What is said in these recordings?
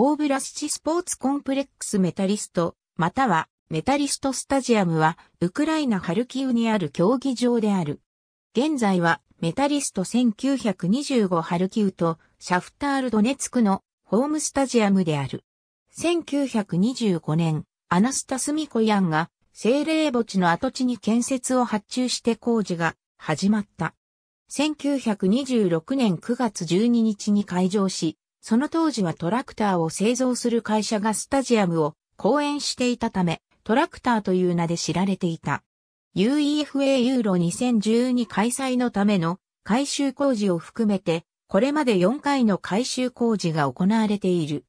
オーブラスチスポーツコンプレックスメタリスト、またはメタリストスタジアムは、ウクライナハルキウにある競技場である。現在は、メタリスト1925ハルキウと、シャフタールドネツクのホームスタジアムである。1925年、アナスタスミコヤンが、精霊墓地の跡地に建設を発注して工事が始まった。1926年9月12日に開場し、その当時はトラクターを製造する会社がスタジアムを公演していたため、トラクターという名で知られていた。UEFA ユーロ2012開催のための改修工事を含めて、これまで4回の改修工事が行われている。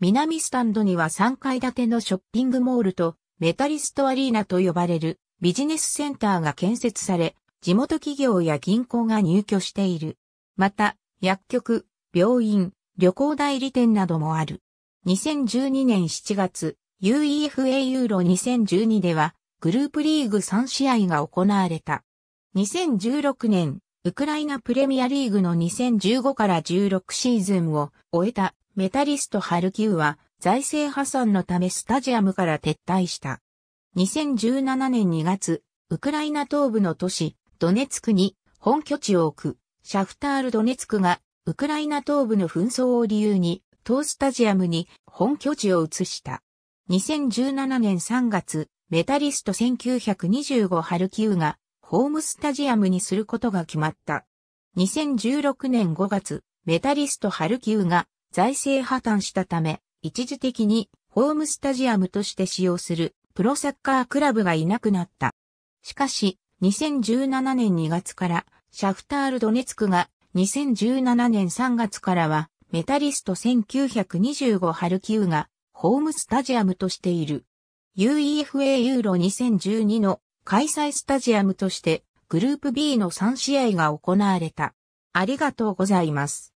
南スタンドには3階建てのショッピングモールとメタリストアリーナと呼ばれるビジネスセンターが建設され、地元企業や銀行が入居している。また、薬局、病院、旅行代理店などもある。2012年7月、UEFA ユーロ2012では、グループリーグ3試合が行われた。2016年、ウクライナプレミアリーグの2015から16シーズンを終えたメタリストハルキウは財政破産のためスタジアムから撤退した。2017年2月、ウクライナ東部の都市ドネツクに本拠地を置くシャフタールドネツクがウクライナ東部の紛争を理由に、東スタジアムに本拠地を移した。2017年3月、メタリスト1925ハルキウがホームスタジアムにすることが決まった。2016年5月、メタリストハルキウが財政破綻したため、一時的にホームスタジアムとして使用するプロサッカークラブがいなくなった。しかし、2017年2月からシャフタールドネツクが2017年3月からは、メタリスト1925ハルキウが、ホームスタジアムとしている。UEFA ユーロ2012の開催スタジアムとして、グループ B の3試合が行われた。ありがとうございます。